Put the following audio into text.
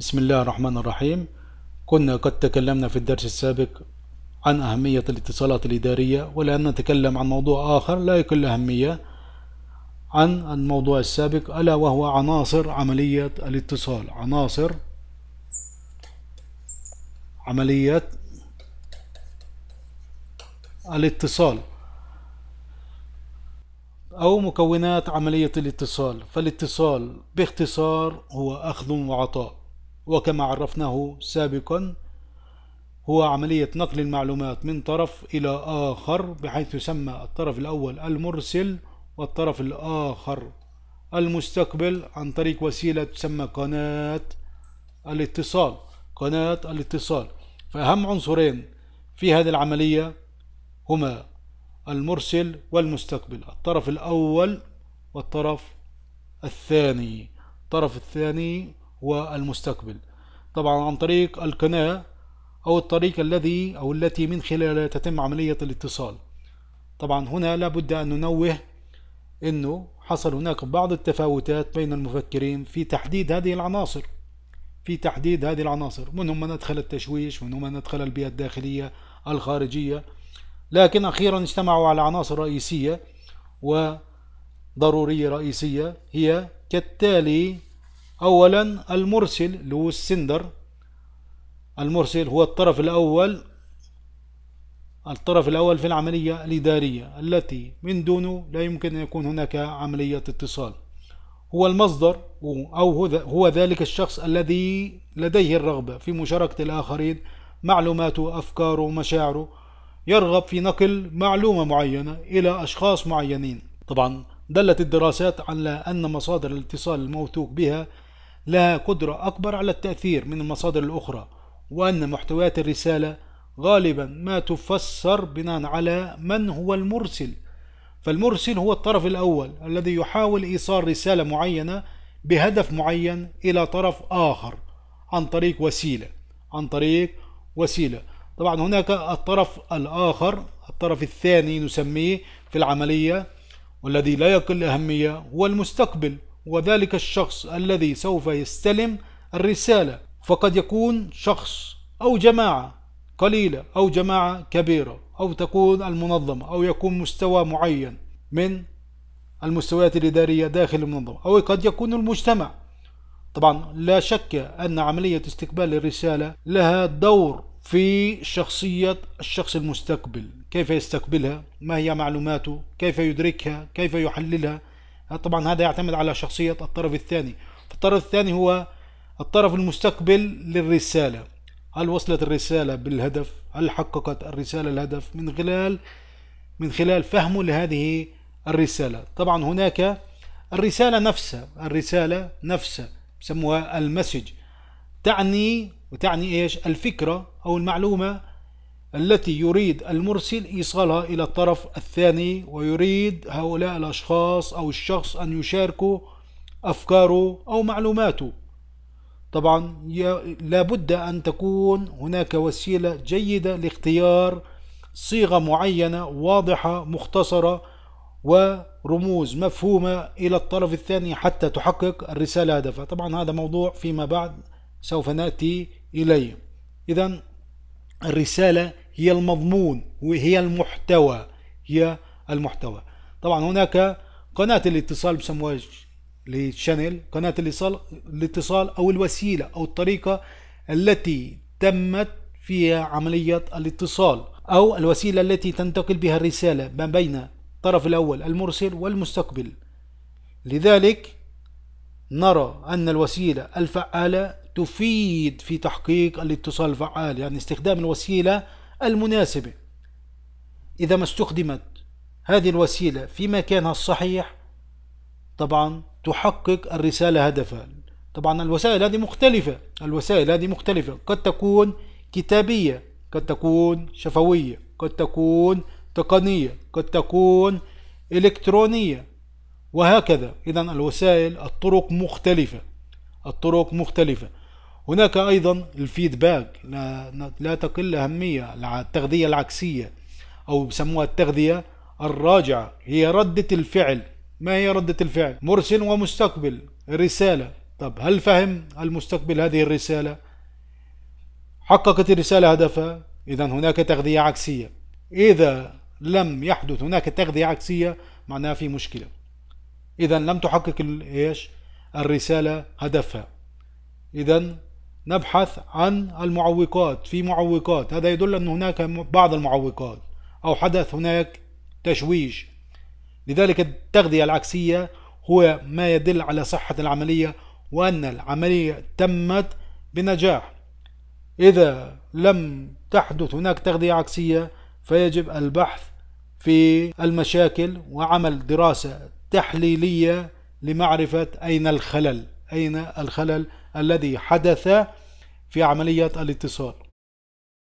بسم الله الرحمن الرحيم كنا قد تكلمنا في الدرس السابق عن أهمية الاتصالات الإدارية ولأن نتكلم عن موضوع آخر لا يقل أهمية عن الموضوع السابق ألا وهو عناصر عملية الاتصال عناصر عملية الاتصال أو مكونات عملية الاتصال فالاتصال باختصار هو أخذ وعطاء وكما عرفناه سابقا هو عملية نقل المعلومات من طرف إلى آخر بحيث يسمى الطرف الأول المرسل والطرف الآخر المستقبل عن طريق وسيلة تسمى قناة الاتصال قناة الاتصال فأهم عنصرين في هذه العملية هما المرسل والمستقبل الطرف الأول والطرف الثاني الطرف الثاني هو المستقبل طبعا عن طريق القناة أو الطريق الذي أو التي من خلالها تتم عملية الاتصال طبعا هنا لابد أن ننوه أنه حصل هناك بعض التفاوتات بين المفكرين في تحديد هذه العناصر في تحديد هذه العناصر منهم من أدخل التشويش منهم من أدخل البيئة الداخلية الخارجية لكن أخيرا اجتمعوا على عناصر رئيسية وضرورية رئيسية هي كالتالي أولا المرسل اللي هو السندر المرسل هو الطرف الأول الطرف الأول في العملية الإدارية التي من دونه لا يمكن أن يكون هناك عملية اتصال هو المصدر أو هو ذلك الشخص الذي لديه الرغبة في مشاركة الآخرين معلوماته أفكاره مشاعره يرغب في نقل معلومة معينة إلى أشخاص معينين طبعا دلت الدراسات على أن مصادر الاتصال الموثوق بها لها قدرة أكبر على التأثير من المصادر الأخرى وأن محتويات الرسالة غالبا ما تفسر بناء على من هو المرسل فالمرسل هو الطرف الأول الذي يحاول إيصال رسالة معينة بهدف معين إلى طرف آخر عن طريق وسيلة عن طريق وسيلة طبعا هناك الطرف الآخر الطرف الثاني نسميه في العملية والذي لا يقل أهمية هو المستقبل وذلك الشخص الذي سوف يستلم الرسالة فقد يكون شخص أو جماعة قليلة أو جماعة كبيرة أو تكون المنظمة أو يكون مستوى معين من المستويات الإدارية داخل المنظمة أو قد يكون المجتمع طبعا لا شك أن عملية استقبال الرسالة لها دور في شخصية الشخص المستقبل كيف يستقبلها ما هي معلوماته كيف يدركها كيف يحللها طبعا هذا يعتمد على شخصية الطرف الثاني فالطرف الثاني هو الطرف المستقبل للرسالة هل وصلت الرسالة بالهدف هل حققت الرسالة الهدف من خلال من خلال فهمه لهذه الرسالة طبعا هناك الرسالة نفسها الرسالة نفسها بسموها المسج تعني وتعني ايش الفكرة او المعلومة التي يريد المرسل إيصالها إلى الطرف الثاني ويريد هؤلاء الأشخاص أو الشخص أن يشاركوا أفكاره أو معلوماته طبعا لابد أن تكون هناك وسيلة جيدة لاختيار صيغة معينة واضحة مختصرة ورموز مفهومة إلى الطرف الثاني حتى تحقق الرسالة هدفها طبعا هذا موضوع فيما بعد سوف نأتي إليه إذا الرسالة هي المضمون وهي المحتوى هي المحتوى طبعا هناك قناة الاتصال بسموها للشانل قناة الاتصال الاتصال أو الوسيلة أو الطريقة التي تمت فيها عملية الاتصال أو الوسيلة التي تنتقل بها الرسالة ما بين الطرف الأول المرسل والمستقبل لذلك نرى أن الوسيلة الفعالة تفيد في تحقيق الاتصال الفعال يعني استخدام الوسيلة المناسبة إذا ما استخدمت هذه الوسيلة في مكانها الصحيح طبعا تحقق الرسالة هدفها طبعا الوسائل هذه مختلفة الوسائل هذه مختلفة قد تكون كتابية قد تكون شفوية قد تكون تقنية قد تكون إلكترونية وهكذا إذا الوسائل الطرق مختلفة الطرق مختلفة هناك أيضا الفيدباك لا, تقل أهمية التغذية العكسية أو بسموها التغذية الراجعة هي ردة الفعل ما هي ردة الفعل مرسل ومستقبل رسالة طب هل فهم المستقبل هذه الرسالة حققت الرسالة هدفها إذا هناك تغذية عكسية إذا لم يحدث هناك تغذية عكسية معناها في مشكلة إذا لم تحقق إيش الرسالة هدفها إذا نبحث عن المعوقات في معوقات هذا يدل أن هناك بعض المعوقات أو حدث هناك تشويش لذلك التغذية العكسية هو ما يدل على صحة العملية وأن العملية تمت بنجاح إذا لم تحدث هناك تغذية عكسية فيجب البحث في المشاكل وعمل دراسة تحليلية لمعرفة أين الخلل أين الخلل الذي حدث في عملية الاتصال